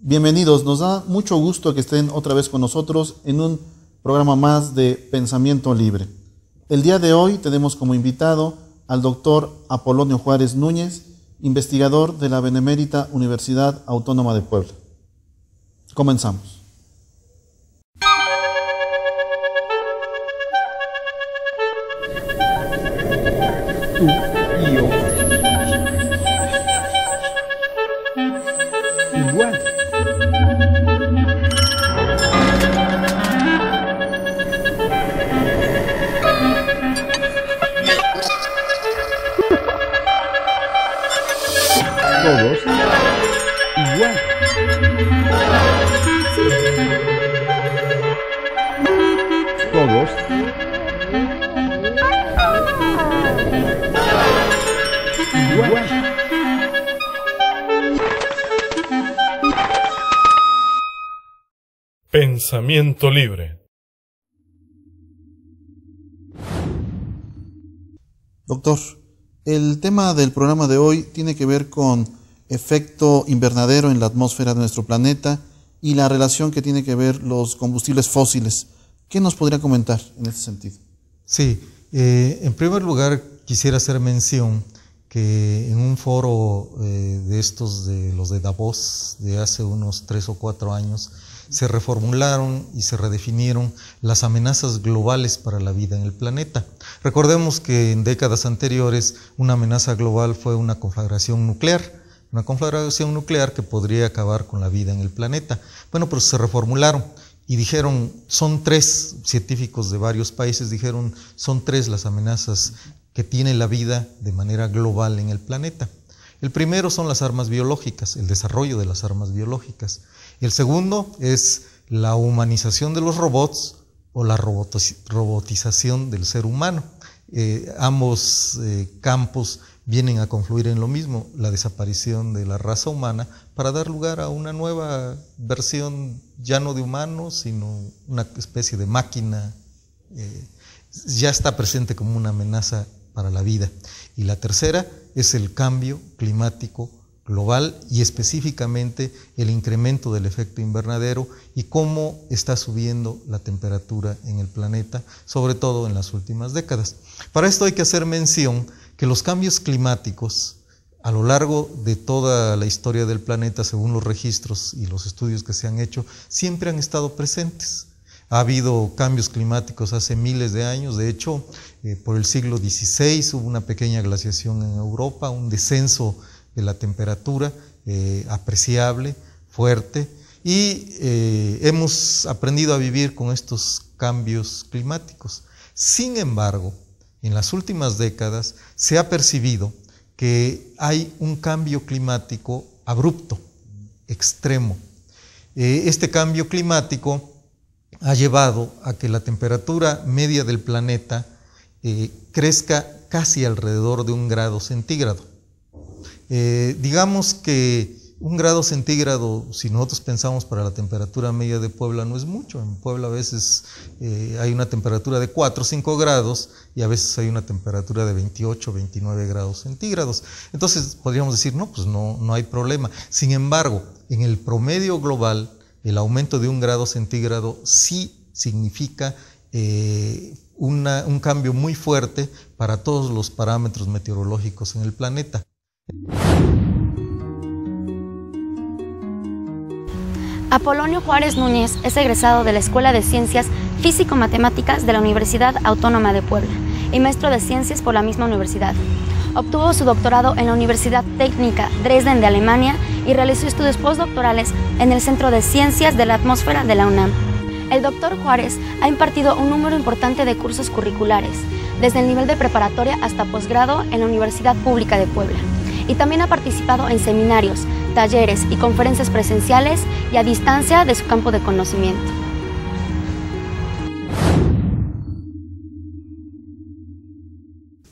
Bienvenidos, nos da mucho gusto que estén otra vez con nosotros en un programa más de Pensamiento Libre. El día de hoy tenemos como invitado al doctor Apolonio Juárez Núñez, investigador de la Benemérita Universidad Autónoma de Puebla. Comenzamos. Doctor, el tema del programa de hoy tiene que ver con efecto invernadero en la atmósfera de nuestro planeta y la relación que tiene que ver los combustibles fósiles. ¿Qué nos podría comentar en ese sentido? Sí, eh, en primer lugar quisiera hacer mención que en un foro eh, de estos de los de Davos de hace unos tres o cuatro años, se reformularon y se redefinieron las amenazas globales para la vida en el planeta. Recordemos que en décadas anteriores una amenaza global fue una conflagración nuclear, una conflagración nuclear que podría acabar con la vida en el planeta. Bueno, pero se reformularon y dijeron, son tres científicos de varios países, dijeron, son tres las amenazas que tiene la vida de manera global en el planeta. El primero son las armas biológicas, el desarrollo de las armas biológicas el segundo es la humanización de los robots o la robotización del ser humano. Eh, ambos eh, campos vienen a confluir en lo mismo, la desaparición de la raza humana para dar lugar a una nueva versión ya no de humano, sino una especie de máquina. Eh, ya está presente como una amenaza para la vida. Y la tercera es el cambio climático global y específicamente el incremento del efecto invernadero y cómo está subiendo la temperatura en el planeta, sobre todo en las últimas décadas. Para esto hay que hacer mención que los cambios climáticos a lo largo de toda la historia del planeta, según los registros y los estudios que se han hecho, siempre han estado presentes. Ha habido cambios climáticos hace miles de años, de hecho, eh, por el siglo XVI hubo una pequeña glaciación en Europa, un descenso de la temperatura eh, apreciable, fuerte, y eh, hemos aprendido a vivir con estos cambios climáticos. Sin embargo, en las últimas décadas se ha percibido que hay un cambio climático abrupto, extremo. Eh, este cambio climático ha llevado a que la temperatura media del planeta crezca casi alrededor de un grado centígrado. Eh, digamos que un grado centígrado, si nosotros pensamos para la temperatura media de Puebla, no es mucho. En Puebla a veces eh, hay una temperatura de 4 o 5 grados y a veces hay una temperatura de 28 29 grados centígrados. Entonces podríamos decir, no, pues no, no hay problema. Sin embargo, en el promedio global, el aumento de un grado centígrado sí significa eh, un cambio muy fuerte para todos los parámetros meteorológicos en el planeta. Apolonio Juárez Núñez es egresado de la Escuela de Ciencias Físico-Matemáticas de la Universidad Autónoma de Puebla y maestro de Ciencias por la misma universidad. Obtuvo su doctorado en la Universidad Técnica Dresden de Alemania y realizó estudios postdoctorales en el Centro de Ciencias de la Atmósfera de la UNAM. El doctor Juárez ha impartido un número importante de cursos curriculares, desde el nivel de preparatoria hasta posgrado en la Universidad Pública de Puebla y también ha participado en seminarios, talleres y conferencias presenciales y a distancia de su campo de conocimiento.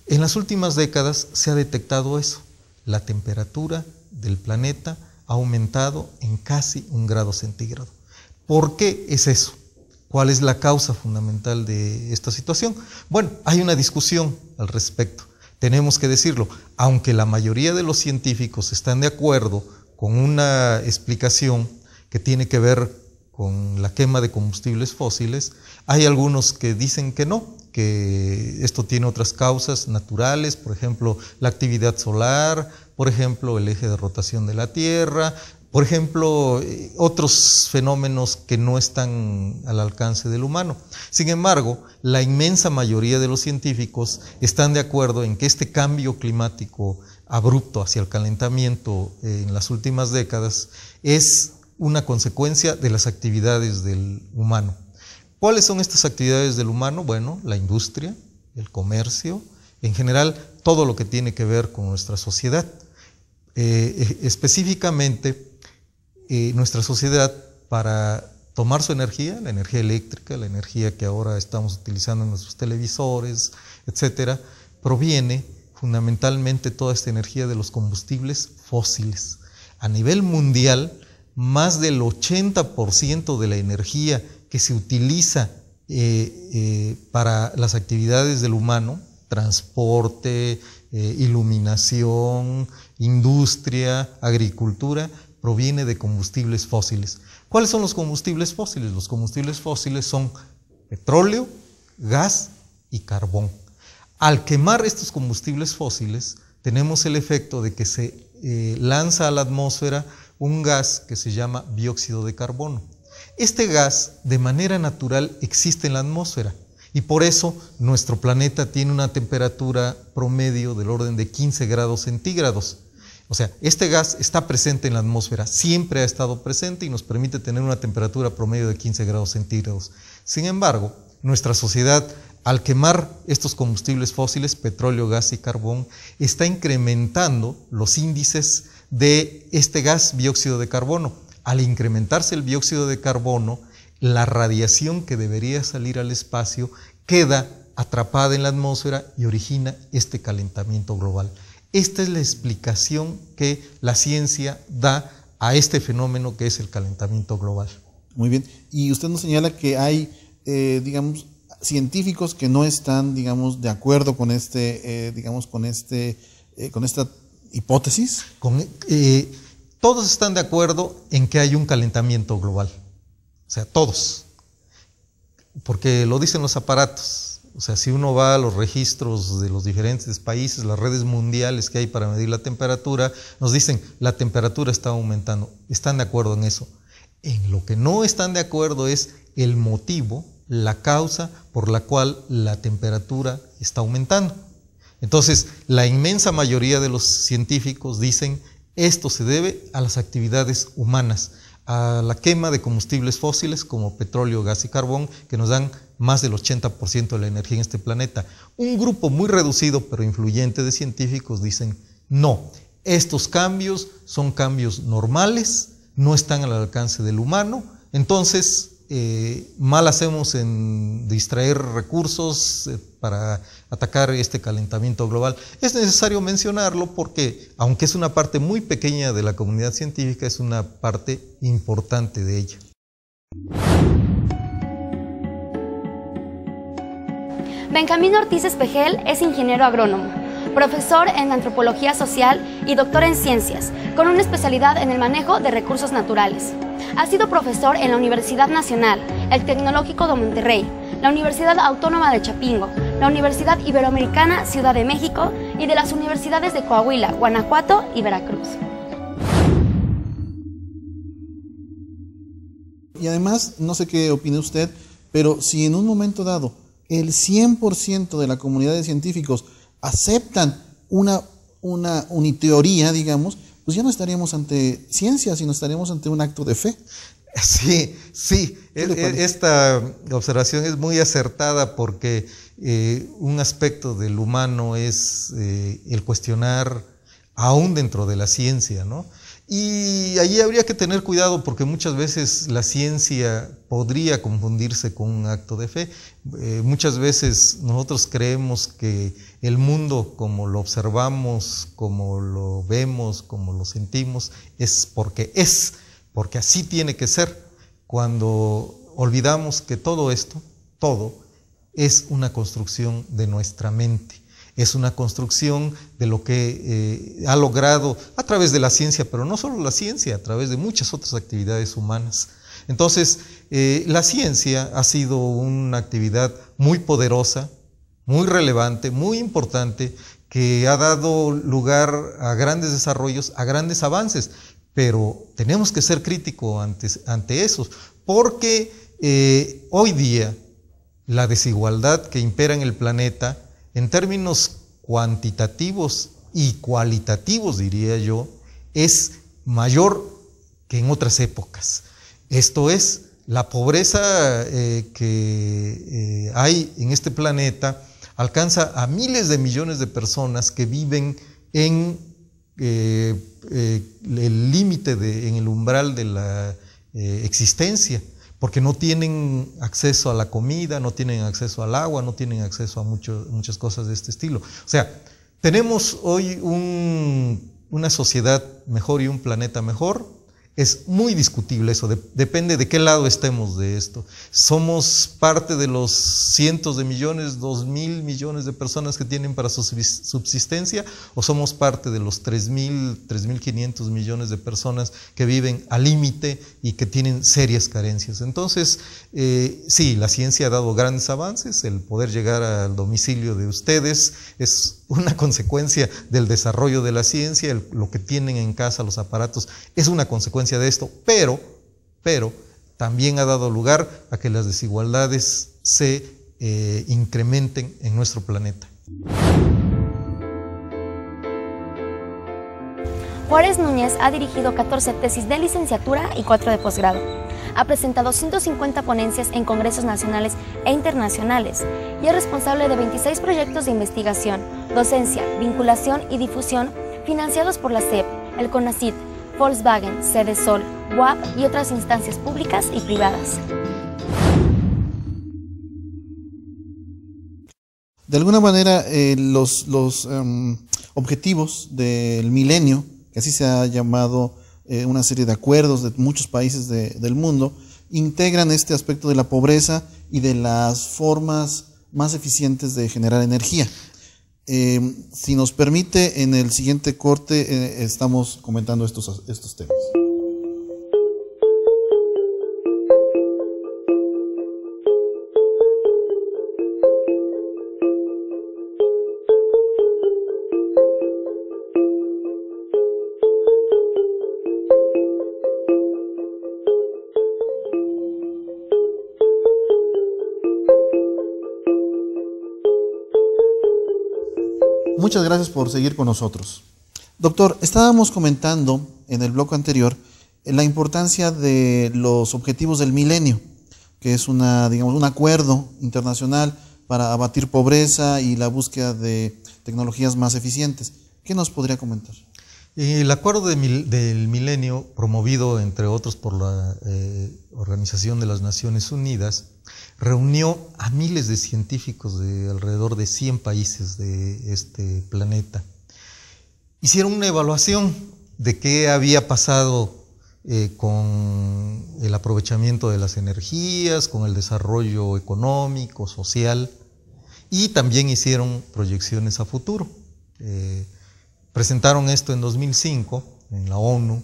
En las últimas décadas se ha detectado eso, la temperatura del planeta ha aumentado en casi un grado centígrado. ¿Por qué es eso? ¿Cuál es la causa fundamental de esta situación? Bueno, hay una discusión al respecto tenemos que decirlo, aunque la mayoría de los científicos están de acuerdo con una explicación que tiene que ver con la quema de combustibles fósiles, hay algunos que dicen que no, que esto tiene otras causas naturales, por ejemplo, la actividad solar, por ejemplo, el eje de rotación de la Tierra, por ejemplo, eh, otros fenómenos que no están al alcance del humano. Sin embargo, la inmensa mayoría de los científicos están de acuerdo en que este cambio climático abrupto hacia el calentamiento eh, en las últimas décadas es una consecuencia de las actividades del humano. ¿Cuáles son estas actividades del humano? Bueno, la industria, el comercio, en general todo lo que tiene que ver con nuestra sociedad. Eh, específicamente, eh, nuestra sociedad para tomar su energía, la energía eléctrica, la energía que ahora estamos utilizando en nuestros televisores, etcétera, proviene fundamentalmente toda esta energía de los combustibles fósiles. A nivel mundial, más del 80% de la energía que se utiliza eh, eh, para las actividades del humano, transporte, iluminación, industria, agricultura, proviene de combustibles fósiles. ¿Cuáles son los combustibles fósiles? Los combustibles fósiles son petróleo, gas y carbón. Al quemar estos combustibles fósiles, tenemos el efecto de que se eh, lanza a la atmósfera un gas que se llama dióxido de carbono. Este gas de manera natural existe en la atmósfera y por eso nuestro planeta tiene una temperatura promedio del orden de 15 grados centígrados. O sea, este gas está presente en la atmósfera, siempre ha estado presente y nos permite tener una temperatura promedio de 15 grados centígrados. Sin embargo, nuestra sociedad, al quemar estos combustibles fósiles, petróleo, gas y carbón, está incrementando los índices de este gas dióxido de carbono. Al incrementarse el dióxido de carbono, la radiación que debería salir al espacio queda atrapada en la atmósfera y origina este calentamiento global. Esta es la explicación que la ciencia da a este fenómeno que es el calentamiento global. Muy bien. Y usted nos señala que hay, eh, digamos, científicos que no están, digamos, de acuerdo con este, eh, digamos, con este, eh, con esta hipótesis. todos están de acuerdo en que hay un calentamiento global. O sea, todos. Porque lo dicen los aparatos o sea, si uno va a los registros de los diferentes países, las redes mundiales que hay para medir la temperatura, nos dicen, la temperatura está aumentando. Están de acuerdo en eso. En lo que no están de acuerdo es el motivo, la causa por la cual la temperatura está aumentando. Entonces, la inmensa mayoría de los científicos dicen, esto se debe a las actividades humanas a la quema de combustibles fósiles como petróleo, gas y carbón, que nos dan más del 80% de la energía en este planeta. Un grupo muy reducido pero influyente de científicos dicen, no, estos cambios son cambios normales, no están al alcance del humano, entonces eh, mal hacemos en distraer recursos eh, para atacar este calentamiento global. Es necesario mencionarlo porque, aunque es una parte muy pequeña de la comunidad científica, es una parte importante de ella. Benjamín Ortiz Espejel es ingeniero agrónomo profesor en antropología social y doctor en ciencias, con una especialidad en el manejo de recursos naturales. Ha sido profesor en la Universidad Nacional, el Tecnológico de Monterrey, la Universidad Autónoma de Chapingo, la Universidad Iberoamericana Ciudad de México y de las universidades de Coahuila, Guanajuato y Veracruz. Y además, no sé qué opine usted, pero si en un momento dado el 100% de la comunidad de científicos aceptan una, una uniteoría, digamos, pues ya no estaríamos ante ciencia, sino estaríamos ante un acto de fe. Sí, sí, esta observación es muy acertada porque eh, un aspecto del humano es eh, el cuestionar aún dentro de la ciencia, ¿no? Y allí habría que tener cuidado porque muchas veces la ciencia podría confundirse con un acto de fe. Eh, muchas veces nosotros creemos que el mundo como lo observamos, como lo vemos, como lo sentimos, es porque es, porque así tiene que ser, cuando olvidamos que todo esto, todo, es una construcción de nuestra mente es una construcción de lo que eh, ha logrado a través de la ciencia, pero no solo la ciencia, a través de muchas otras actividades humanas. Entonces, eh, la ciencia ha sido una actividad muy poderosa, muy relevante, muy importante, que ha dado lugar a grandes desarrollos, a grandes avances, pero tenemos que ser críticos ante, eso, esos, porque eh, hoy día la desigualdad que impera en el planeta en términos cuantitativos y cualitativos, diría yo, es mayor que en otras épocas. Esto es, la pobreza eh, que eh, hay en este planeta alcanza a miles de millones de personas que viven en eh, el límite, en el umbral de la existencia porque no tienen acceso a la comida, no tienen acceso al agua, no tienen acceso a muchas cosas de este estilo. O sea, tenemos hoy una sociedad mejor y un planeta mejor es muy discutible eso, depende de qué lado estemos de esto. Somos parte de los cientos de millones, dos mil millones de personas que tienen para su subsistencia, o somos parte de los tres mil, tres mil quinientos millones de personas que viven al límite y que tienen serias carencias. Entonces, eh, sí, la ciencia ha dado grandes avances, el poder llegar al domicilio de ustedes es una consecuencia del desarrollo de la ciencia, lo que tienen en casa los aparatos es una consecuencia de esto, pero, pero también ha dado lugar a que las desigualdades se eh, incrementen en nuestro planeta. Juárez Núñez ha dirigido 14 tesis de licenciatura y 4 de posgrado. Ha presentado 150 ponencias en congresos nacionales e internacionales y es responsable de 26 proyectos de investigación, docencia, vinculación y difusión financiados por la CEP, el CONACID. Volkswagen, Sede Sol, WAP y otras instancias públicas y privadas. De alguna manera, eh, los, em, objetivos del milenio, que así se ha llamado eh, una serie de acuerdos de muchos países del mundo, integran este aspecto de la pobreza y de las formas más eficientes de generar energía. Em, si nos permite, en el siguiente corte eh, estamos comentando estos, estos temas. muchas gracias por seguir con nosotros. Doctor, estábamos comentando en el bloque anterior eh, la importancia de los objetivos del milenio, que es una, digamos, un acuerdo internacional para abatir pobreza y la búsqueda de tecnologías más eficientes. ¿Qué nos podría comentar? El acuerdo del milenio, promovido entre otros por la eh, Organización de las Naciones Unidas, reunió a miles de científicos de alrededor de 100 países de este planeta. Hicieron una evaluación de qué había pasado eh, con el aprovechamiento de las energías, con el desarrollo económico, social, y también hicieron proyecciones a futuro. Eh, Presentaron esto en 2005 en la ONU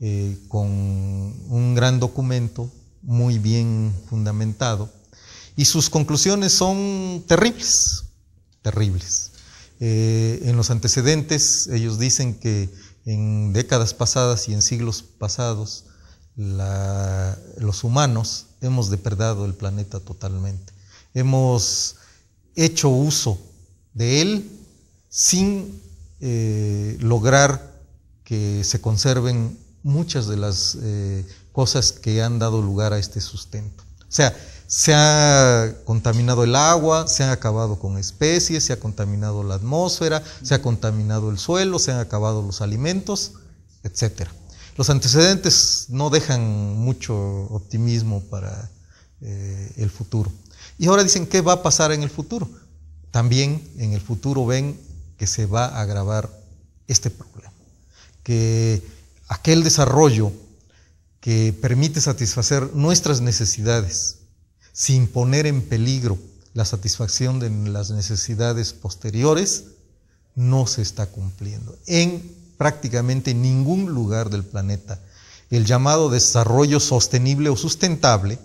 eh, con un gran documento muy bien fundamentado y sus conclusiones son terribles, terribles. Eh, en los antecedentes ellos dicen que en décadas pasadas y en siglos pasados los humanos hemos depredado el planeta totalmente. Hemos hecho uso de él sin eh, lograr que se conserven muchas de las eh, cosas que han dado lugar a este sustento. O sea, se ha contaminado el agua, se han acabado con especies, se ha contaminado la atmósfera, se ha contaminado el suelo, se han acabado los alimentos, etc. Los antecedentes no dejan mucho optimismo para eh, el futuro. Y ahora dicen, ¿qué va a pasar en el futuro? También en el futuro ven que se va a agravar este problema, que aquel desarrollo que permite satisfacer nuestras necesidades sin poner en peligro la satisfacción de las necesidades posteriores, no se está cumpliendo en prácticamente ningún lugar del planeta. El llamado desarrollo sostenible o sustentable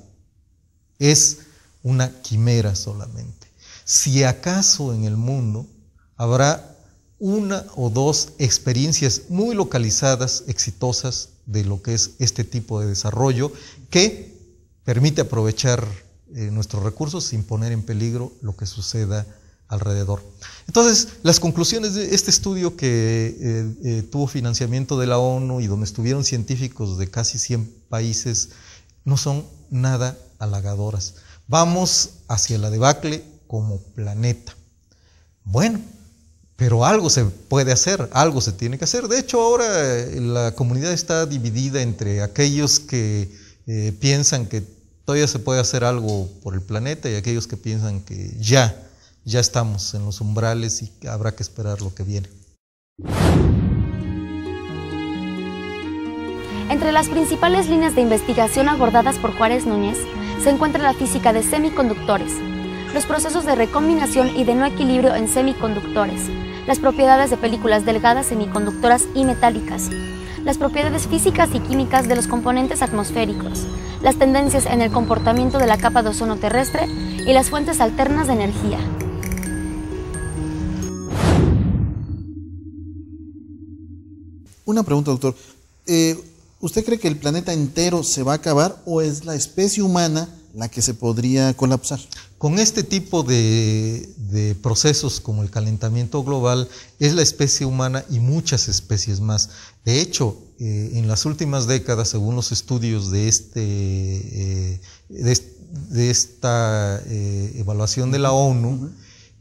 es una quimera solamente. Si acaso en el mundo habrá una o dos experiencias muy localizadas, exitosas, de lo que es este tipo de desarrollo, que permite aprovechar eh, nuestros recursos sin poner en peligro lo que suceda alrededor. Entonces, las conclusiones de este estudio que eh, eh, tuvo financiamiento de la ONU y donde estuvieron científicos de casi 100 países no son nada halagadoras. Vamos hacia la debacle como planeta. Bueno, pero algo se puede hacer, algo se tiene que hacer. De hecho, ahora eh, la comunidad está dividida entre aquellos que eh, piensan que todavía se puede hacer algo por el planeta y aquellos que piensan que ya, ya estamos en los umbrales y habrá que esperar lo que viene. Entre las principales líneas de investigación abordadas por Juárez Núñez se encuentra la física de semiconductores, los procesos de recombinación y de no equilibrio en semiconductores, las propiedades de películas delgadas semiconductoras y metálicas, las propiedades físicas y químicas de los componentes atmosféricos, las tendencias en el comportamiento de la capa de ozono terrestre y las fuentes alternas de energía. Una pregunta, doctor. Eh, ¿Usted cree que el planeta entero se va a acabar o es la especie humana la que se podría colapsar. Con este tipo de, procesos como el calentamiento global, es la especie humana y muchas especies más. De hecho, eh, en las últimas décadas, según los estudios de, este, eh, de, esta eh, evaluación de la ONU,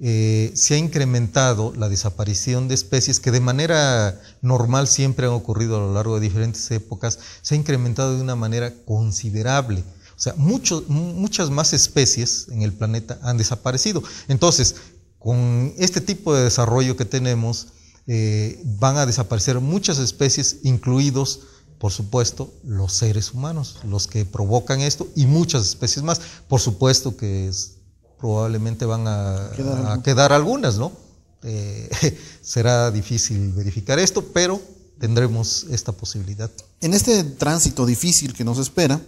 se ha incrementado la desaparición de especies que de manera normal siempre han ocurrido a lo largo de diferentes épocas, se ha incrementado de una manera considerable. O sea, muchas más especies en el planeta han desaparecido. Entonces, con este tipo de desarrollo que tenemos, eh, van a desaparecer muchas especies, incluidos, por supuesto, los seres humanos, los que provocan esto y muchas especies más. Por supuesto que probablemente van a quedar, algunas, ¿no? Eh, será difícil verificar esto, pero tendremos esta posibilidad. En este tránsito difícil que nos espera,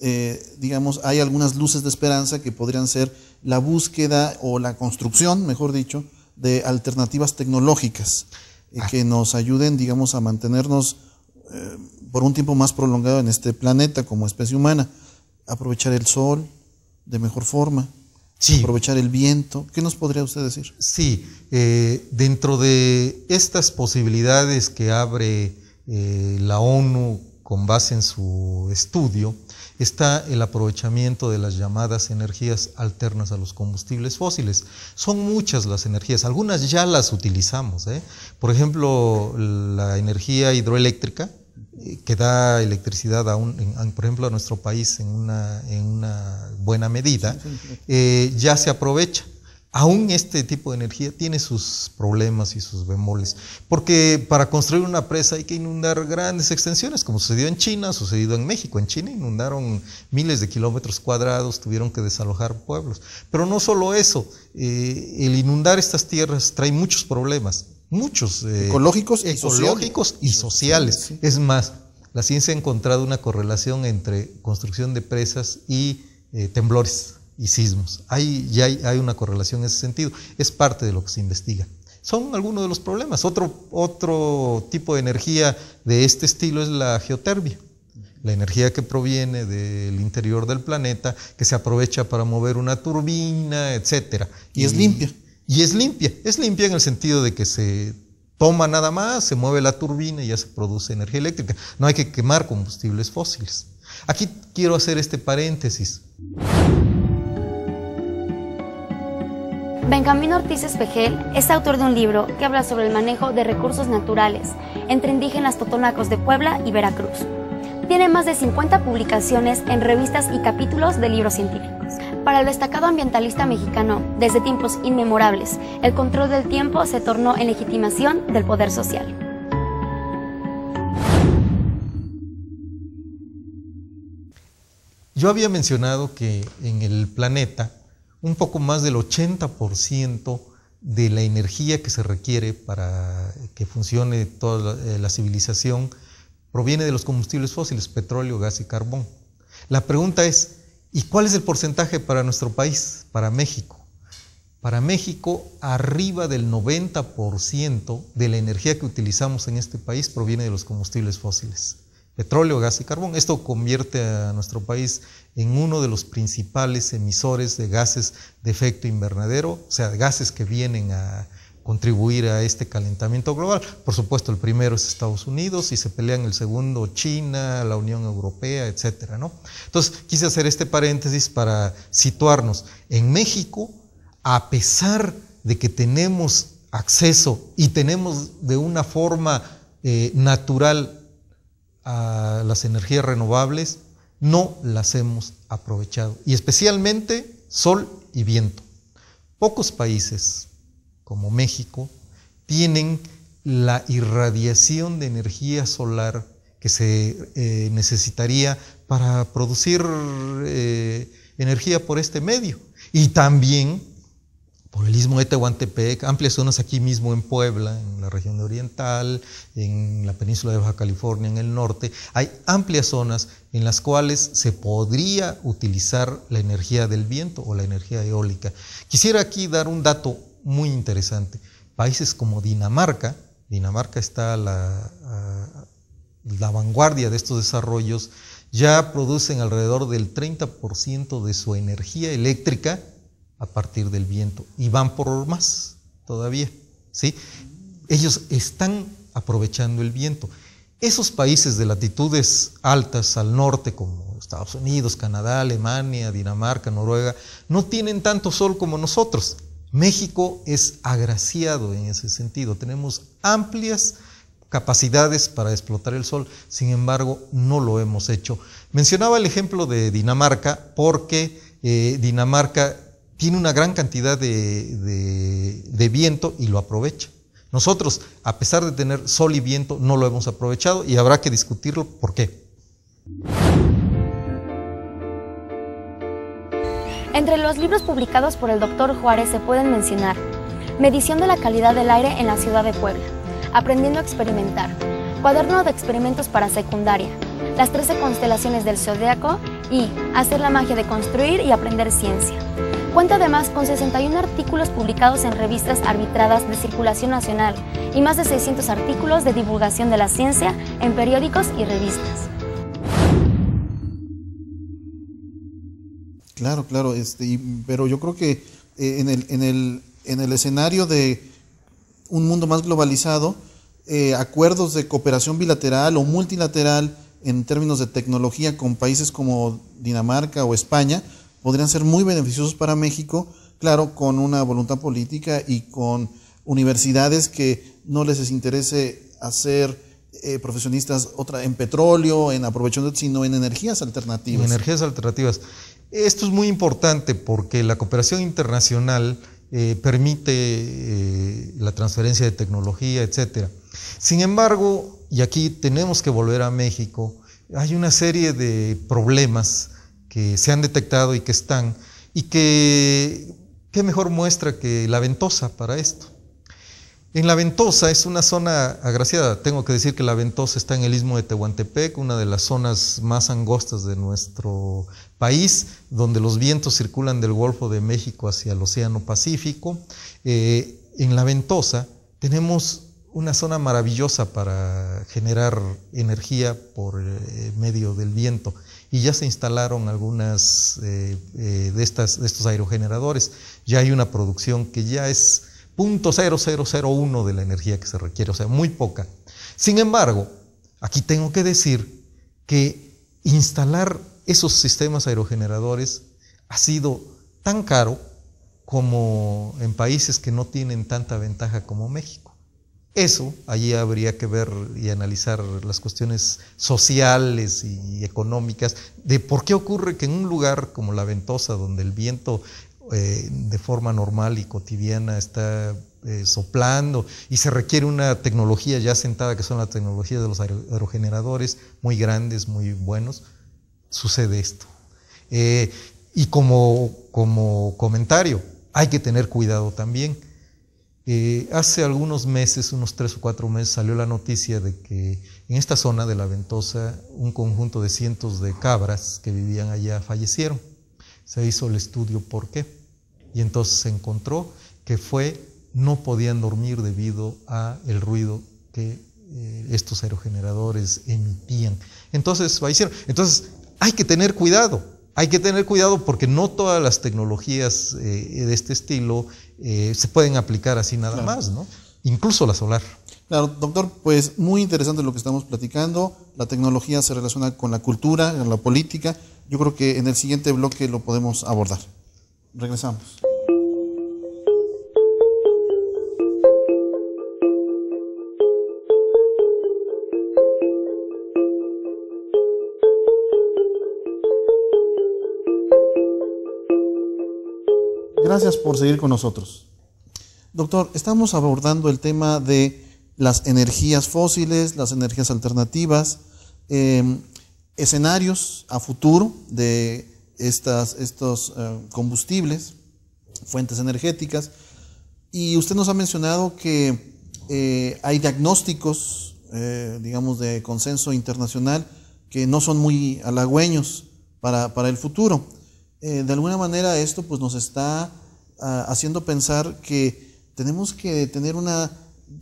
eh, digamos, hay algunas luces de esperanza que podrían ser la búsqueda o la construcción, mejor dicho, de alternativas tecnológicas eh, que nos ayuden, digamos, a mantenernos eh, por un tiempo más prolongado en este planeta como especie humana. Aprovechar el sol de mejor forma, aprovechar el viento. ¿Qué nos podría usted decir? Sí, dentro de estas posibilidades que abre la ONU con base en su estudio, está el aprovechamiento de las llamadas energías alternas a los combustibles fósiles. Son muchas las energías, algunas ya las utilizamos. ¿eh? Por ejemplo, la energía hidroeléctrica, eh, que da electricidad, a un, por ejemplo, a nuestro país en una, buena medida, eh, ya se aprovecha aún este tipo de energía tiene sus problemas y sus bemoles, porque para construir una presa hay que inundar grandes extensiones, como sucedió en China, sucedido en México. En China inundaron miles de kilómetros cuadrados, tuvieron que desalojar pueblos. Pero no solo eso, eh, el inundar estas tierras trae muchos problemas, muchos. ecológicos, eh, y ecológicos y sociales. Es más, la ciencia ha encontrado una correlación entre construcción de presas y eh, temblores y sismos. Hay, ya hay, una correlación en ese sentido. Es parte de lo que se investiga. Son algunos de los problemas. Otro, otro tipo de energía de este estilo es la geotermia. La energía que proviene del interior del planeta, que se aprovecha para mover una turbina, etc. y es limpia. Y es limpia. Es limpia en el sentido de que se toma nada más, se mueve la turbina y ya se produce energía eléctrica. No hay que quemar combustibles fósiles. Aquí quiero hacer este paréntesis. Benjamín Ortiz Espejel es autor de un libro que habla sobre el manejo de recursos naturales entre indígenas totonacos de Puebla y Veracruz. Tiene más de 50 publicaciones en revistas y capítulos de libros científicos. Para el destacado ambientalista mexicano, desde tiempos inmemorables, el control del tiempo se tornó en legitimación del poder social. Yo había mencionado que en el planeta un poco más del 80% de la energía que se requiere para que funcione toda eh, la, civilización proviene de los combustibles fósiles, petróleo, gas y carbón. La pregunta es, ¿y cuál es el porcentaje para nuestro país, para México? Para México, arriba del 90% de la energía que utilizamos en este país proviene de los combustibles fósiles petróleo, gas y carbón. Esto convierte a nuestro país en uno de los principales emisores de gases de efecto invernadero, o sea, gases que vienen a contribuir a este calentamiento global. Por supuesto, el primero es Estados Unidos y se pelean el segundo China, la Unión Europea, etcétera, ¿no? Entonces, quise hacer este paréntesis para situarnos en México, a pesar de que tenemos acceso y tenemos de una forma eh, natural las energías renovables no las hemos aprovechado, y especialmente sol y viento. Pocos países, como México, tienen la irradiación de energía solar que se eh, necesitaría para producir eh, energía por este medio. Y también por el istmo de Tehuantepec, amplias zonas aquí mismo en Puebla, en la región oriental, en la península de Baja California, en el norte, hay amplias zonas en las cuales se podría utilizar la energía del viento o la energía eólica. Quisiera aquí dar un dato muy interesante. Países como Dinamarca, Dinamarca está a la, la vanguardia de estos desarrollos, ya producen alrededor del 30% de su energía eléctrica a partir del viento y van por más todavía. ¿sí? Ellos están aprovechando el viento. Esos países de latitudes altas al norte, como Estados Unidos, Canadá, Alemania, Dinamarca, Noruega, no tienen tanto sol como nosotros. México es agraciado en ese sentido. Tenemos amplias capacidades para explotar el sol, sin embargo, no lo hemos hecho. Mencionaba el ejemplo de Dinamarca porque eh, Dinamarca tiene una gran cantidad de, viento y lo aprovecha. Nosotros, a pesar de tener sol y viento, no lo hemos aprovechado y habrá que discutirlo por qué. Entre los libros publicados por el doctor Juárez se pueden mencionar Medición de la calidad del aire en la ciudad de Puebla, Aprendiendo a experimentar, Cuaderno de experimentos para secundaria, Las 13 constelaciones del zodiaco y Hacer la magia de construir y aprender ciencia. Cuenta además con 61 artículos publicados en revistas arbitradas de circulación nacional y más de 600 artículos de divulgación de la ciencia en periódicos y revistas. Claro, claro, este, pero yo creo que eh, en, el, escenario de un mundo más globalizado, eh, acuerdos de cooperación bilateral o multilateral en términos de tecnología con países como Dinamarca o España, podrían ser muy beneficiosos para México, claro, con una voluntad política y con universidades que no les interese hacer eh, profesionistas otra en petróleo, en aprovechamiento, sino en energías alternativas. En energías alternativas. Esto es muy importante porque la cooperación internacional eh, permite eh, la transferencia de tecnología, etcétera. Sin embargo, y aquí tenemos que volver a México, hay una serie de problemas se han detectado y que están, y que qué mejor muestra que la ventosa para esto. En la ventosa es una zona agraciada, tengo que decir que la ventosa está en el istmo de Tehuantepec, una de las zonas más angostas de nuestro país, donde los vientos circulan del Golfo de México hacia el Océano Pacífico. Eh, en la ventosa tenemos una zona maravillosa para generar energía por eh, medio del viento y ya se instalaron algunas eh, eh, de, estas, de estos aerogeneradores. Ya hay una producción que ya es .0001 de la energía que se requiere, o sea, muy poca. Sin embargo, aquí tengo que decir que instalar esos sistemas aerogeneradores ha sido tan caro como en países que no tienen tanta ventaja como México. Eso, allí habría que ver y analizar las cuestiones sociales y económicas de por qué ocurre que en un lugar como la ventosa, donde el viento eh, de forma normal y cotidiana está eh, soplando y se requiere una tecnología ya sentada, que son las tecnologías de los aerogeneradores, muy grandes, muy buenos, sucede esto. Eh, y como, como comentario, hay que tener cuidado también eh, hace algunos meses, unos tres o cuatro meses, salió la noticia de que en esta zona de la Ventosa un conjunto de cientos de cabras que vivían allá fallecieron. Se hizo el estudio por qué y entonces se encontró que fue no podían dormir debido a el ruido que eh, estos aerogeneradores emitían. Entonces fallecieron. Entonces hay que tener cuidado. Hay que tener cuidado porque no todas las tecnologías eh, de este estilo eh, se pueden aplicar así nada más, ¿no? Incluso la solar. Claro, doctor, pues muy interesante lo que estamos platicando. La tecnología se relaciona con la cultura, con la política. Yo creo que en el siguiente bloque lo podemos abordar. Regresamos. gracias por seguir con nosotros. Doctor, estamos abordando el tema de las energías fósiles, las energías alternativas, em, escenarios a futuro de estas, estos eh, combustibles, fuentes energéticas. Y usted nos ha mencionado que eh, hay diagnósticos, eh, digamos, de consenso internacional que no son muy halagüeños para, el futuro. de alguna manera esto pues, nos está Ah, haciendo pensar que tenemos que tener una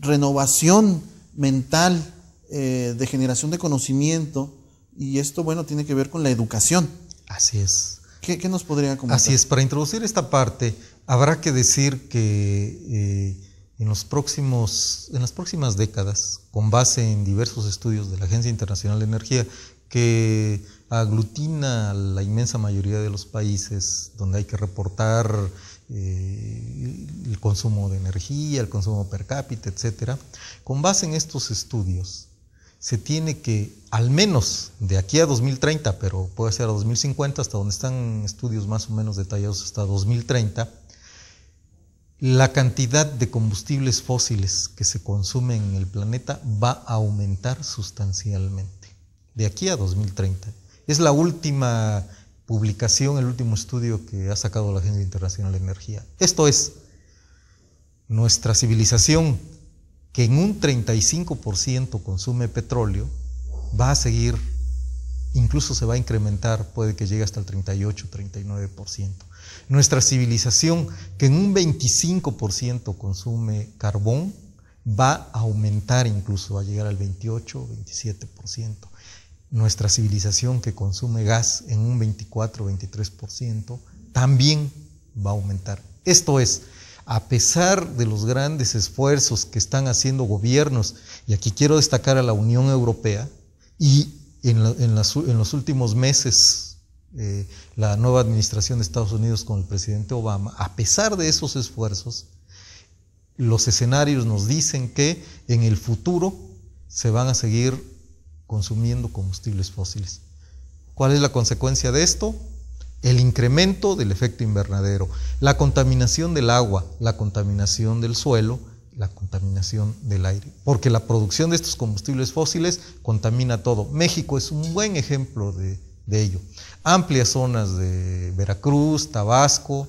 renovación mental eh, de generación de conocimiento y esto, bueno, tiene que ver con la educación. Así es. ¿Qué, nos podría comentar? Así es, para introducir esta parte, habrá que decir que eh, en, los próximos, en las próximas décadas, con base en diversos estudios de la Agencia Internacional de Energía, que aglutina la inmensa mayoría de los países donde hay que reportar eh, el consumo de energía, el consumo per cápita, etc. Con base en estos estudios, se tiene que, al menos de aquí a 2030, pero puede ser a 2050, hasta donde están estudios más o menos detallados hasta 2030, la cantidad de combustibles fósiles que se consumen en el planeta va a aumentar sustancialmente, de aquí a 2030. Es la última publicación, el último estudio que ha sacado la Agencia Internacional de Energía. Esto es, nuestra civilización, que en un 35% consume petróleo, va a seguir, incluso se va a incrementar, puede que llegue hasta el 38, 39%. Nuestra civilización, que en un 25% consume carbón, va a aumentar incluso, va a llegar al 28, 27% nuestra civilización que consume gas en un 24-23% también va a aumentar. Esto es, a pesar de los grandes esfuerzos que están haciendo gobiernos, y aquí quiero destacar a la Unión Europea, y en, los últimos meses eh, la nueva administración de Estados Unidos con el presidente Obama, a pesar de esos esfuerzos, los escenarios nos dicen que en el futuro se van a seguir consumiendo combustibles fósiles. ¿Cuál es la consecuencia de esto? El incremento del efecto invernadero, la contaminación del agua, la contaminación del suelo, la contaminación del aire, porque la producción de estos combustibles fósiles contamina todo. México es un buen ejemplo de, ello. Amplias zonas de Veracruz, Tabasco,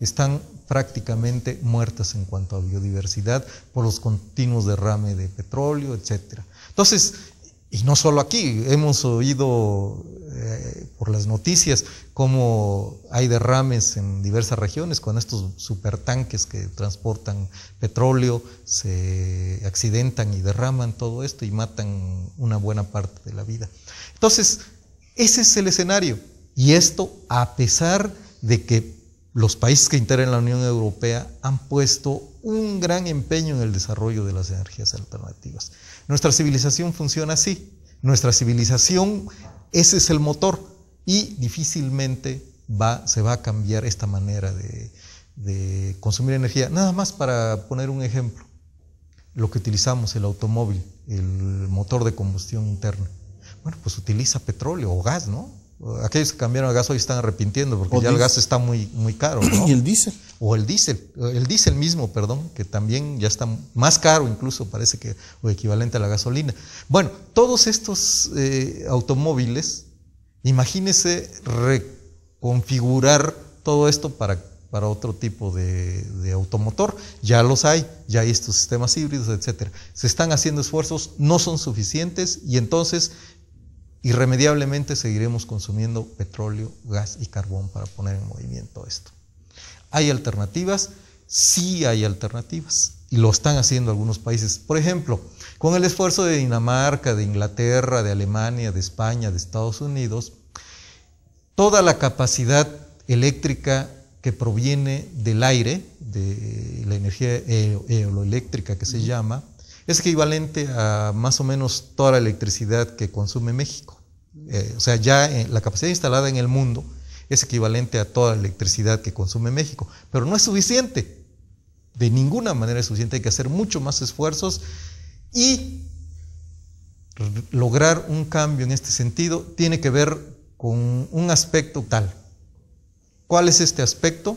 están prácticamente muertas en cuanto a biodiversidad por los continuos derrame de petróleo, etc. Entonces, y no solo aquí, hemos oído eh, por las noticias cómo hay derrames en diversas regiones con estos supertanques que transportan petróleo, se accidentan y derraman todo esto y matan una buena parte de la vida. Entonces, ese es el escenario. Y esto a pesar de que los países que integran la Unión Europea han puesto un gran empeño en el desarrollo de las energías alternativas. Nuestra civilización funciona así. Nuestra civilización, ese es el motor y difícilmente va, se va a cambiar esta manera de, de consumir energía. Nada más para poner un ejemplo, lo que utilizamos, el automóvil, el motor de combustión interna. Bueno, pues utiliza petróleo o gas, ¿no? aquellos que cambiaron a gas hoy están arrepintiendo porque ya el gas está muy, muy caro. Y el diésel. O el diésel, el diésel mismo, perdón, que también ya está más caro incluso, parece que, o equivalente a la gasolina. Bueno, todos estos eh, automóviles, imagínese reconfigurar todo esto para, para otro tipo de, de automotor. Ya los hay, ya hay estos sistemas híbridos, etc. Se están haciendo esfuerzos, no son suficientes y entonces irremediablemente seguiremos consumiendo petróleo, gas y carbón para poner en movimiento esto. ¿Hay alternativas? Sí hay alternativas y lo están haciendo algunos países. Por ejemplo, con el esfuerzo de Dinamarca, de Inglaterra, de Alemania, de España, de Estados Unidos, toda la capacidad eléctrica que proviene del aire, de la energía eólica que se llama, es equivalente a más o menos toda la electricidad que consume México. Eh, o sea, ya eh, la capacidad instalada en el mundo es equivalente a toda la electricidad que consume México, pero no es suficiente. De ninguna manera es suficiente, hay que hacer mucho más esfuerzos y lograr un cambio en este sentido tiene que ver con un aspecto tal. ¿Cuál es este aspecto?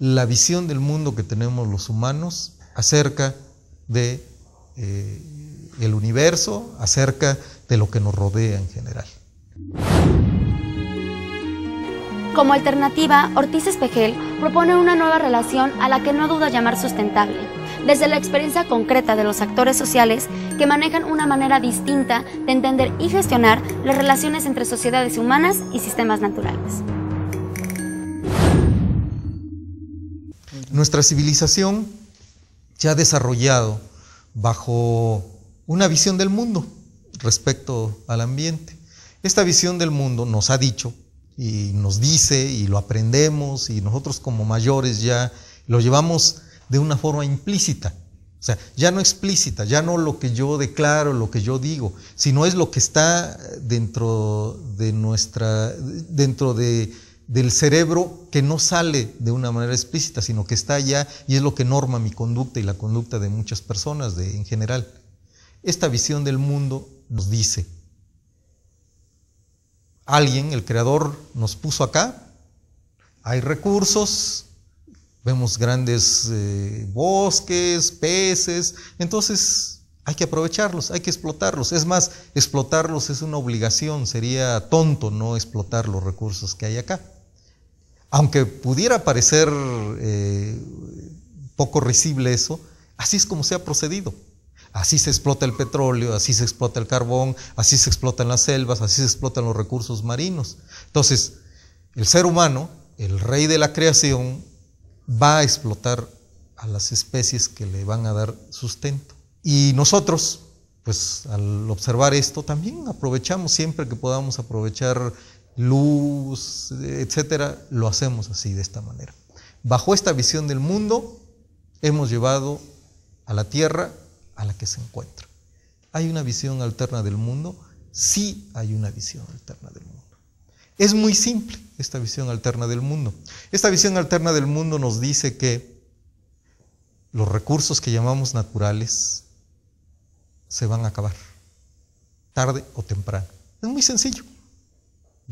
La visión del mundo que tenemos los humanos acerca de eh, el universo, acerca de lo que nos rodea en general. Como alternativa, Ortiz Espejel propone una nueva relación a la que no duda llamar sustentable, desde la experiencia concreta de los actores sociales que manejan una manera distinta de entender y gestionar las relaciones entre sociedades humanas y sistemas naturales. Nuestra civilización ya ha desarrollado bajo una visión del mundo respecto al ambiente. Esta visión del mundo nos ha dicho y nos dice y lo aprendemos y nosotros como mayores ya lo llevamos de una forma implícita. O sea, ya no explícita, ya no lo que yo declaro, lo que yo digo, sino es lo que está dentro de nuestra, dentro de del cerebro que no sale de una manera explícita, sino que está allá y es lo que norma mi conducta y la conducta de muchas personas de, en general. Esta visión del mundo nos dice, alguien, el creador, nos puso acá, hay recursos, vemos grandes eh, bosques, peces, entonces hay que aprovecharlos, hay que explotarlos. Es más, explotarlos es una obligación, sería tonto no explotar los recursos que hay acá. Aunque pudiera parecer eh, poco risible eso, así es como se ha procedido. Así se explota el petróleo, así se explota el carbón, así se explotan las selvas, así se explotan los recursos marinos. Entonces, el ser humano, el rey de la creación, va a explotar a las especies que le van a dar sustento. Y nosotros, pues al observar esto, también aprovechamos siempre que podamos aprovechar luz, etcétera, lo hacemos así, de esta manera. Bajo esta visión del mundo, hemos llevado a la tierra a la que se encuentra. ¿Hay una visión alterna del mundo? Sí hay una visión alterna del mundo. Es muy simple esta visión alterna del mundo. Esta visión alterna del mundo nos dice que los recursos que llamamos naturales se van a acabar, tarde o temprano. Es muy sencillo.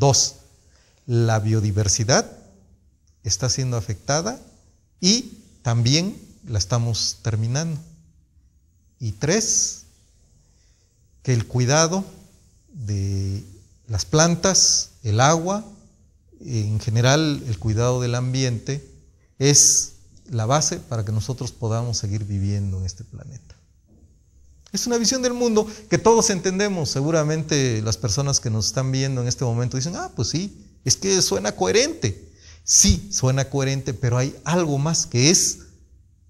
Dos, la biodiversidad está siendo afectada y también la estamos terminando. Y tres, que el cuidado de las plantas, el agua, en general el cuidado del ambiente es la base para que nosotros podamos seguir viviendo en este planeta. Es una visión del mundo que todos entendemos. Seguramente las personas que nos están viendo en este momento dicen, ah, pues sí, es que suena coherente. Sí, suena coherente, pero hay algo más que es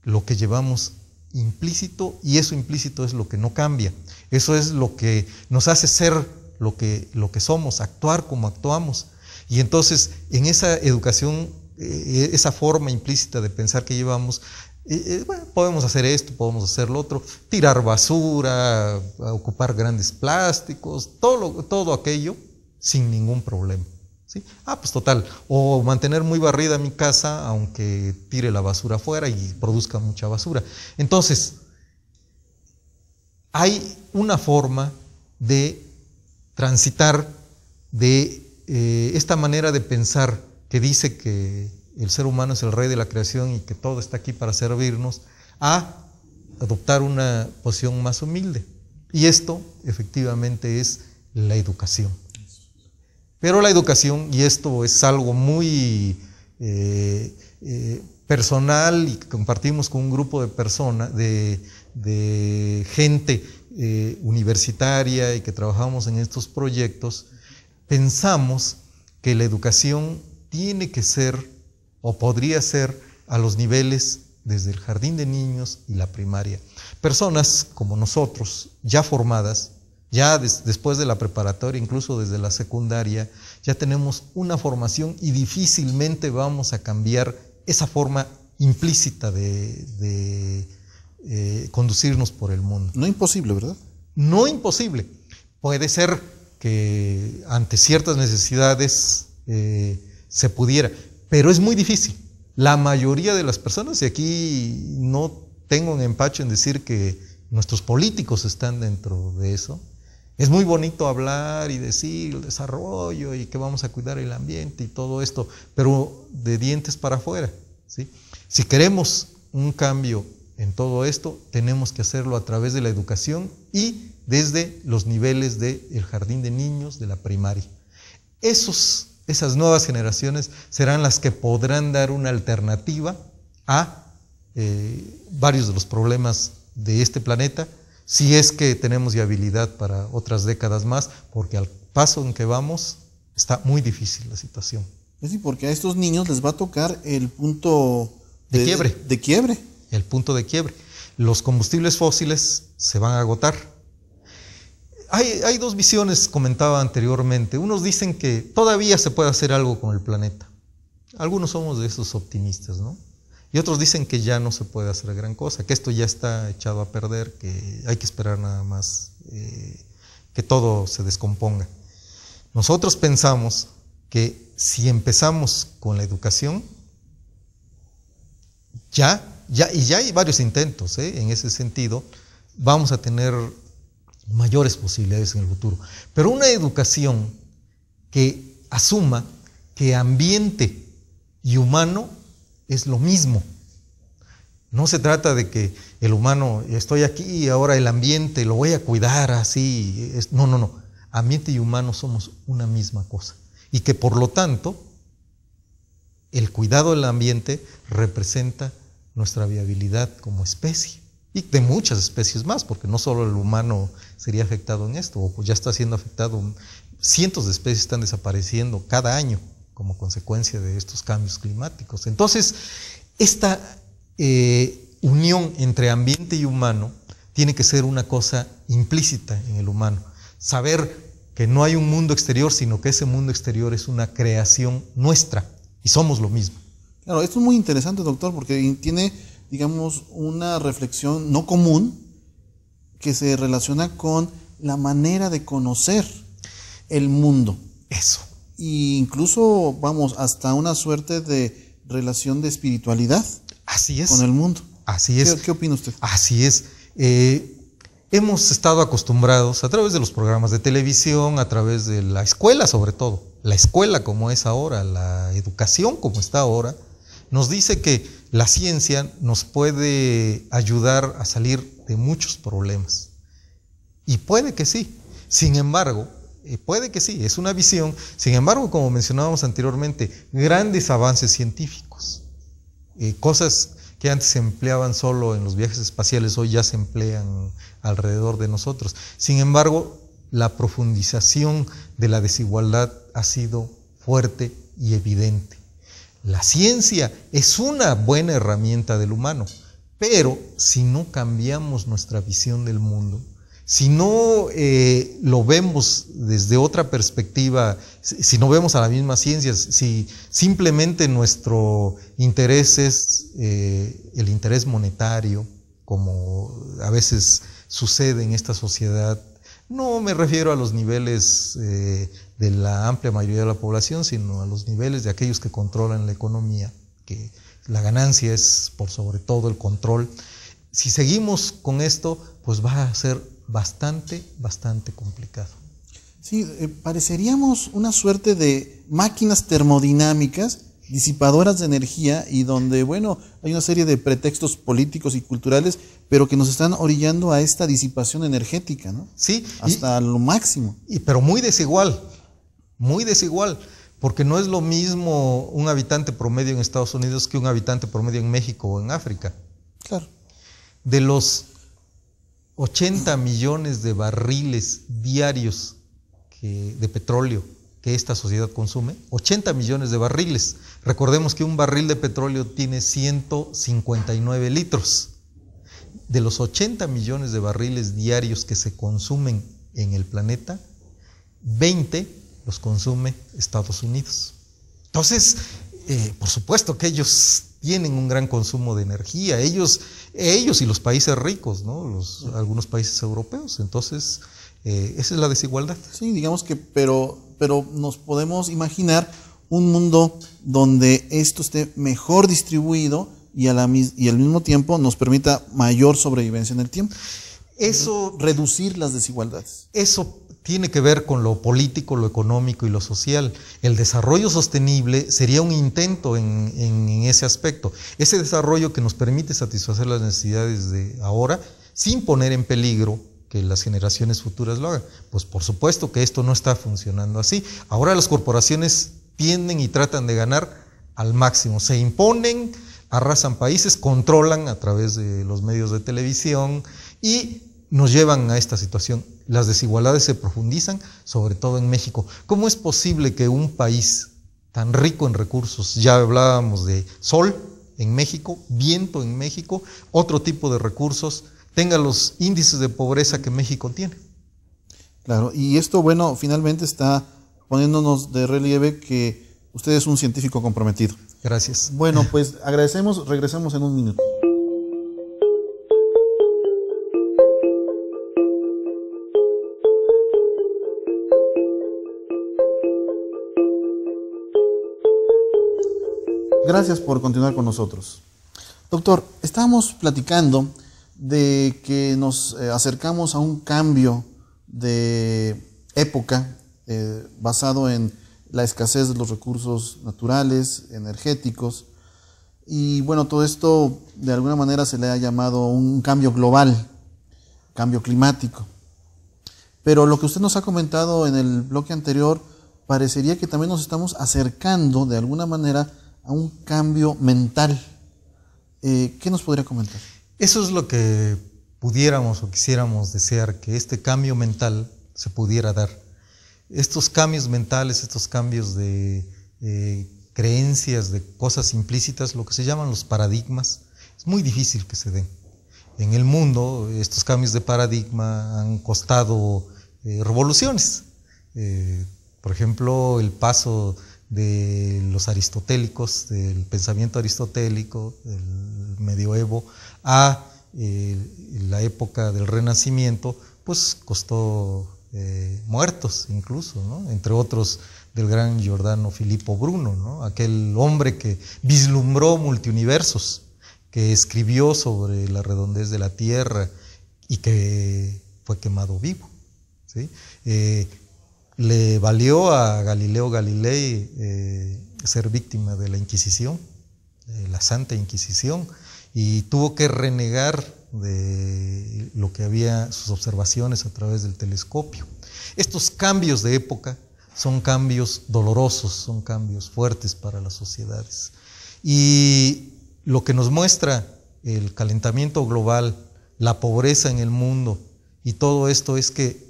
lo que llevamos implícito y eso implícito es lo que no cambia. Eso es lo que nos hace ser lo que, lo que somos, actuar como actuamos. Y entonces en esa educación, eh, esa forma implícita de pensar que llevamos, podemos hacer esto, podemos hacer lo otro, tirar basura, ocupar grandes plásticos, todo, todo aquello sin ningún problema. Ah, pues total, o mantener muy barrida mi casa aunque tire la basura afuera y produzca mucha basura. Entonces, hay una forma de transitar de eh, esta manera de pensar que dice que el ser humano es el rey de la creación y que todo está aquí para servirnos, a adoptar una posición más humilde. Y esto efectivamente es la educación. Pero la educación, y esto es algo muy eh, eh, personal y que compartimos con un grupo de personas, de, gente eh, universitaria y que trabajamos en estos proyectos, pensamos que la educación tiene que ser o podría ser a los niveles desde el jardín de niños y la primaria. Personas como nosotros, ya formadas, ya después de la preparatoria, incluso desde la secundaria, ya tenemos una formación y difícilmente vamos a cambiar esa forma implícita de, eh, conducirnos por el mundo. No imposible, ¿verdad? No imposible. Puede ser que ante ciertas necesidades eh, se pudiera, pero es muy difícil. La mayoría de las personas, y aquí no tengo un empacho en decir que nuestros políticos están dentro de eso, es muy bonito hablar y decir el desarrollo y que vamos a cuidar el ambiente y todo esto, pero de dientes para afuera. ¿sí? Si queremos un cambio en todo esto, tenemos que hacerlo a través de la educación y desde los niveles del jardín de niños, de la primaria. Esos esas nuevas generaciones serán las que podrán dar una alternativa a eh, varios de los problemas de este planeta, si es que tenemos viabilidad para otras décadas más, porque al paso en que vamos está muy difícil la situación. Sí, porque a estos niños les va a tocar el punto de, quiebre. de quiebre. El punto de quiebre. Los combustibles fósiles se van a agotar hay, dos visiones, comentaba anteriormente. Unos dicen que todavía se puede hacer algo con el planeta. Algunos somos de esos optimistas, ¿no? Y otros dicen que ya no se puede hacer gran cosa, que esto ya está echado a perder, que hay que esperar nada más eh, que todo se descomponga. Nosotros pensamos que si empezamos con la educación, ya, ya y ya hay varios intentos ¿eh? en ese sentido, vamos a tener mayores posibilidades en el futuro. Pero una educación que asuma que ambiente y humano es lo mismo. No se trata de que el humano, estoy aquí y ahora el ambiente lo voy a cuidar así. No, no, no. Ambiente y humano somos una misma cosa. Y que por lo tanto, el cuidado del ambiente representa nuestra viabilidad como especie y de muchas especies más, porque no solo el humano sería afectado en esto, o ya está siendo afectado, cientos de especies están desapareciendo cada año como consecuencia de estos cambios climáticos. Entonces, esta eh, unión entre ambiente y humano tiene que ser una cosa implícita en el humano, saber que no hay un mundo exterior, sino que ese mundo exterior es una creación nuestra y somos lo mismo. Claro, esto es muy interesante, doctor, porque tiene digamos, una reflexión no común que se relaciona con la manera de conocer el mundo. Eso. E incluso, vamos, hasta una suerte de relación de espiritualidad. Así es. Con el mundo. Así es. ¿Qué, opina usted? Así es. Eh, hemos estado acostumbrados a través de los programas de televisión, a través de la escuela sobre todo, la escuela como es ahora, la educación como está ahora, nos dice que la ciencia nos puede ayudar a salir de muchos problemas. Y puede que sí. Sin embargo, eh, puede que sí, es una visión. Sin embargo, como mencionábamos anteriormente, grandes avances científicos, eh, cosas que antes se empleaban solo en los viajes espaciales, hoy ya se emplean alrededor de nosotros. Sin embargo, la profundización de la desigualdad ha sido fuerte y evidente. La ciencia es una buena herramienta del humano, pero si no cambiamos nuestra visión del mundo, si no eh, lo vemos desde otra perspectiva, si, no vemos a la misma ciencia, si simplemente nuestro interés es eh, el interés monetario, como a veces sucede en esta sociedad, no me refiero a los niveles eh, de la amplia mayoría de la población, sino a los niveles de aquellos que controlan la economía, que la ganancia es por sobre todo el control. Si seguimos con esto, pues va a ser bastante, bastante complicado. Sí, eh, pareceríamos una suerte de máquinas termodinámicas, disipadoras de energía, y donde, bueno, hay una serie de pretextos políticos y culturales, pero que nos están orillando a esta disipación energética, ¿no? Sí. Hasta lo máximo. Y, pero muy desigual muy desigual, porque no es lo mismo un habitante promedio en Estados Unidos que un habitante promedio en México o en África. De los 80 millones de barriles diarios de petróleo que esta sociedad consume, 80 millones de barriles. Recordemos que un barril de petróleo tiene 159 litros. De los 80 millones de barriles diarios que se consumen en el planeta, 20 los consume Estados Unidos. Entonces, eh, por supuesto que ellos tienen un gran consumo de energía, ellos, ellos y los países ricos, ¿no? algunos países europeos. Entonces, eh, esa es la desigualdad. Sí, digamos que, pero, pero nos podemos imaginar un mundo donde esto esté mejor distribuido y, a la, y al mismo tiempo nos permita mayor sobrevivencia en el tiempo. Eso, reducir las desigualdades. Eso tiene que ver con lo político, lo económico y lo social. El desarrollo sostenible sería un intento en, ese aspecto. Ese desarrollo que nos permite satisfacer las necesidades de ahora sin poner en peligro que las generaciones futuras lo hagan. Pues por supuesto que esto no está funcionando así. Ahora las corporaciones tienden y tratan de ganar al máximo. Se imponen, arrasan países, controlan a través de los medios de televisión y nos llevan a esta situación. Las desigualdades se profundizan, sobre todo en México. ¿Cómo es posible que un país tan rico en recursos, ya hablábamos de sol en México, viento en México, otro tipo de recursos, tenga los índices de pobreza que México tiene? Claro, y esto, bueno, finalmente está poniéndonos de relieve que usted es un científico comprometido. Gracias. Bueno, pues agradecemos, regresamos en un minuto. Gracias por continuar con nosotros. Doctor, estábamos platicando de que nos eh, acercamos a un cambio de época eh, basado en la escasez de los recursos naturales, energéticos, y bueno, todo esto de alguna manera se le ha llamado un cambio global, cambio climático. Pero lo que usted nos ha comentado en el bloque anterior, parecería que también nos estamos acercando de alguna manera a un cambio mental. Eh, ¿Qué nos podría comentar? Eso es lo que pudiéramos o quisiéramos desear, que este cambio mental se pudiera dar. Estos cambios mentales, estos cambios de eh, creencias, de cosas implícitas, lo que se llaman los paradigmas, es muy difícil que se den. En el mundo estos cambios de paradigma han costado eh, revoluciones. por ejemplo, el paso de los aristotélicos, del pensamiento aristotélico, del medioevo, a eh, la época del Renacimiento, pues costó eh, muertos incluso, entre otros del gran Giordano Filippo Bruno, aquel hombre que vislumbró multiuniversos, que escribió sobre la redondez de la Tierra y que fue quemado vivo. ¿sí? Eh, le valió a Galileo Galilei eh, ser víctima de la Inquisición, de la Santa Inquisición, y tuvo que renegar de lo que había sus observaciones a través del telescopio. Estos cambios de época son cambios dolorosos, son cambios fuertes para las sociedades. Y lo que nos muestra el calentamiento global, la pobreza en el mundo y todo esto es que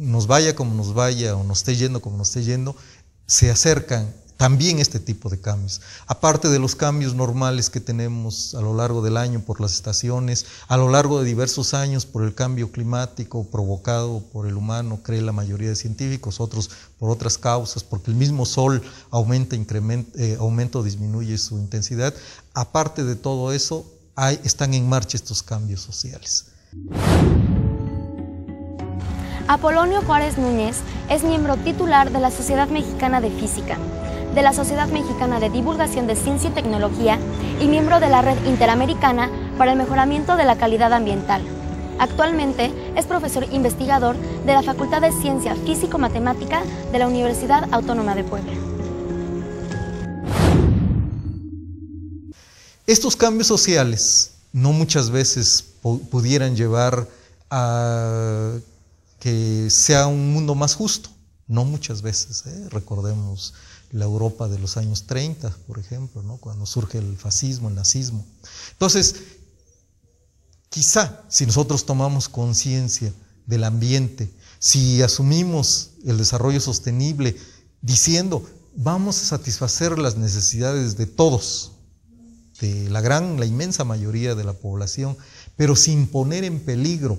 nos vaya como nos vaya o nos esté yendo como nos esté yendo, se acercan también este tipo de cambios. Aparte de los cambios normales que tenemos a lo largo del año por las estaciones, a lo largo de diversos años por el cambio climático provocado por el humano, cree la mayoría de científicos, otros por otras causas, porque el mismo sol aumenta, eh, o disminuye su intensidad. Aparte de todo eso, hay, están en marcha estos cambios sociales. Apolonio Juárez Núñez es miembro titular de la Sociedad Mexicana de Física, de la Sociedad Mexicana de Divulgación de Ciencia y Tecnología y miembro de la Red Interamericana para el Mejoramiento de la Calidad Ambiental. Actualmente es profesor investigador de la Facultad de Ciencia Físico-Matemática de la Universidad Autónoma de Puebla. Estos cambios sociales no muchas veces pudieran llevar a que sea un mundo más justo. No muchas veces, ¿eh? recordemos la Europa de los años 30, por ejemplo, cuando surge el fascismo, el nazismo. Entonces, quizá si nosotros tomamos conciencia del ambiente, si asumimos el desarrollo sostenible diciendo, vamos a satisfacer las necesidades de todos, de la gran, la inmensa mayoría de la población, pero sin poner en peligro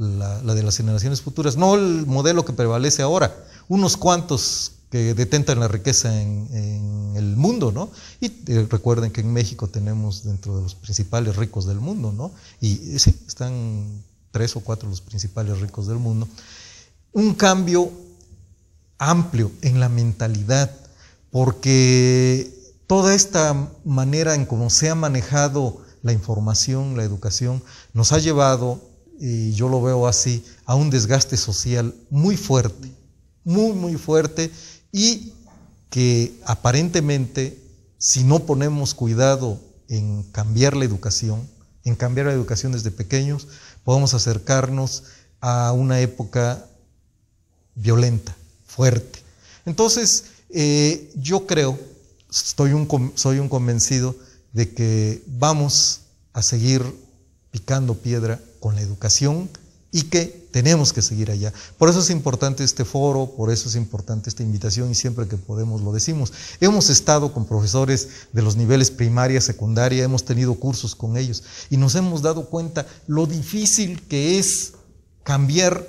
la, de las generaciones futuras, no el modelo que prevalece ahora, unos cuantos que detentan la riqueza en, el mundo, ¿no? Y eh, recuerden que en México tenemos dentro de los principales ricos del mundo, ¿no? Y eh, sí, están tres o cuatro los principales ricos del mundo. Un cambio amplio en la mentalidad, porque toda esta manera en cómo se ha manejado la información, la educación, nos ha llevado y yo lo veo así, a un desgaste social muy fuerte, muy, muy fuerte, y que aparentemente, si no ponemos cuidado en cambiar la educación, en cambiar la educación desde pequeños, podemos acercarnos a una época violenta, fuerte. Entonces, eh, yo creo, estoy soy un convencido de que vamos a seguir picando piedra con la educación y que tenemos que seguir allá. Por eso es importante este foro, por eso es importante esta invitación y siempre que podemos lo decimos. Hemos estado con profesores de los niveles primaria, secundaria, hemos tenido cursos con ellos y nos hemos dado cuenta lo difícil que es cambiar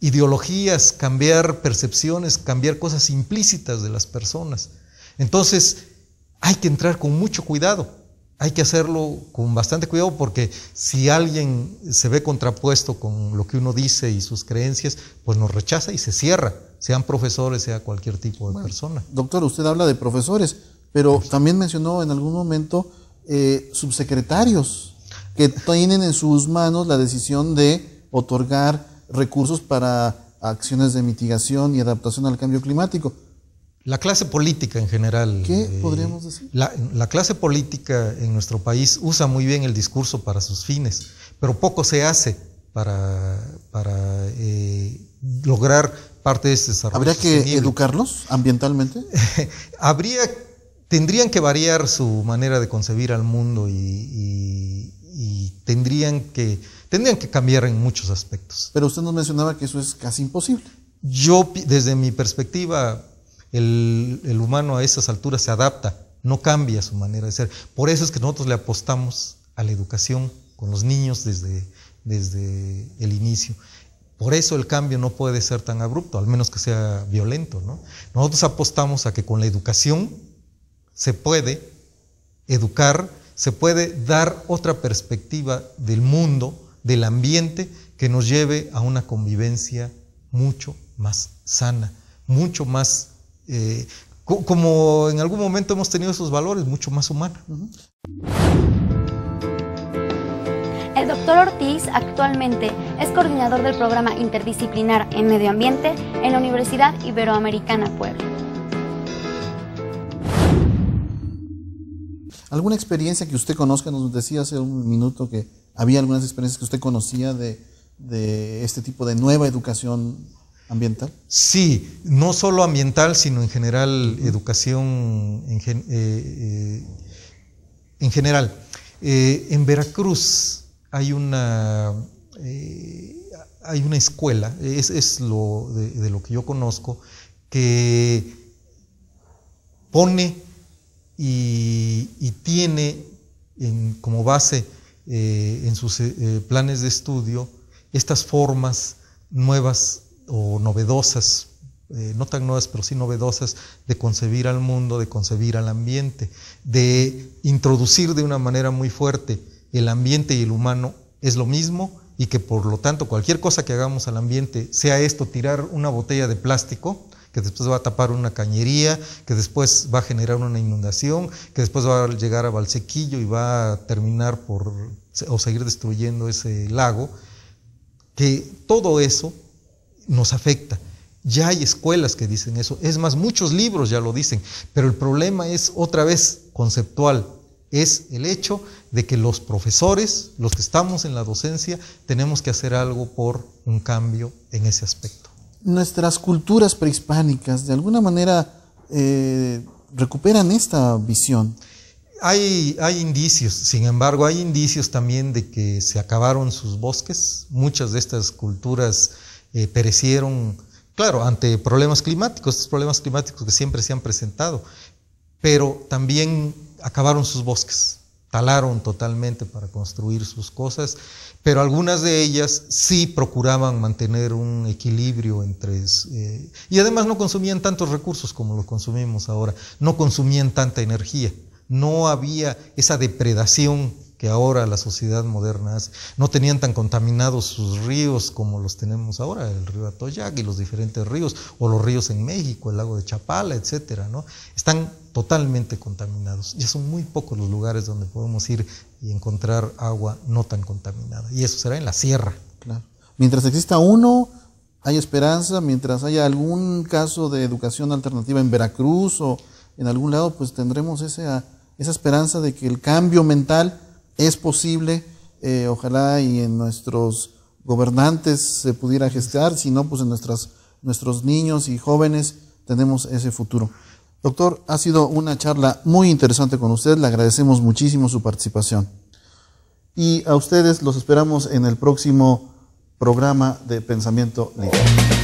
ideologías, cambiar percepciones, cambiar cosas implícitas de las personas. Entonces, hay que entrar con mucho cuidado hay que hacerlo con bastante cuidado porque si alguien se ve contrapuesto con lo que uno dice y sus creencias, pues nos rechaza y se cierra, sean profesores, sea cualquier tipo de persona. Doctor, usted habla de profesores, pero también mencionó en algún momento eh, subsecretarios que tienen en sus manos la decisión de otorgar recursos para acciones de mitigación y adaptación al cambio climático. La clase política en general. ¿Qué eh, podríamos decir? La, clase política en nuestro país usa muy bien el discurso para sus fines, pero poco se hace para, eh, lograr parte de este desarrollo. ¿Habría que educarlos ambientalmente? Habría, tendrían que variar su manera de concebir al mundo y, tendrían, que, tendrían que cambiar en muchos aspectos. Pero usted nos mencionaba que eso es casi imposible. Yo, desde mi perspectiva, el, humano a esas alturas se adapta, no cambia su manera de ser. Por eso es que nosotros le apostamos a la educación con los niños desde, desde el inicio. Por eso el cambio no puede ser tan abrupto, al menos que sea violento. ¿no? Nosotros apostamos a que con la educación se puede educar, se puede dar otra perspectiva del mundo, del ambiente, que nos lleve a una convivencia mucho más sana, mucho más eh, como en algún momento hemos tenido esos valores, mucho más humanos. El doctor Ortiz actualmente es coordinador del programa interdisciplinar en medio ambiente en la Universidad Iberoamericana Puebla. ¿Alguna experiencia que usted conozca? Nos decía hace un minuto que había algunas experiencias que usted conocía de este tipo de nueva educación ¿Ambiental? Sí, no solo ambiental, sino en general educación en, eh, eh, general. Eh, en Veracruz hay una, hay una escuela, es, es lo de, lo que yo conozco, que pone y, tiene como base en sus planes de estudio estas formas nuevas o novedosas, eh, no tan nuevas, pero sí novedosas, de concebir al mundo, de concebir al ambiente, de introducir de una manera muy fuerte el ambiente y el humano es lo mismo y que por lo tanto cualquier cosa que hagamos al ambiente, sea esto tirar una botella de plástico, que después va a tapar una cañería, que después va a generar una inundación, que después va a llegar a Valsequillo y va a terminar por o seguir destruyendo ese lago, que todo eso nos afecta. Ya hay escuelas que dicen eso, es más, muchos libros ya lo dicen, pero el problema es otra vez conceptual, es el hecho de que los profesores, los que estamos en la docencia, tenemos que hacer algo por un cambio en ese aspecto. Nuestras culturas prehispánicas, de alguna manera, eh, recuperan esta visión. Hay, hay, indicios, sin embargo, hay indicios también de que se acabaron sus bosques. Muchas de estas culturas eh, perecieron, claro, ante problemas climáticos, estos problemas climáticos que siempre se han presentado, pero también acabaron sus bosques, talaron totalmente para construir sus cosas, pero algunas de ellas sí procuraban mantener un equilibrio entre... Eh, y además no consumían tantos recursos como los consumimos ahora, no consumían tanta energía, no había esa depredación que ahora la sociedad moderna No tenían tan contaminados sus ríos como los tenemos ahora, el río Atoyac y los diferentes ríos, o los ríos en México, el lago de Chapala, etcétera, ¿no? Están totalmente contaminados. y son muy pocos los lugares donde podemos ir y encontrar agua no tan contaminada. Y eso será en la sierra. Claro. Mientras exista uno, hay esperanza, mientras haya algún caso de educación alternativa en Veracruz o en algún lado, pues tendremos esa, esa esperanza de que el cambio mental es posible, eh, ojalá y en nuestros gobernantes se pudiera gestar, si no, pues en nuestros niños y jóvenes tenemos ese futuro. Doctor, ha sido una charla muy interesante con usted, le agradecemos muchísimo su participación. Y a ustedes los esperamos en el próximo programa de Pensamiento Libre.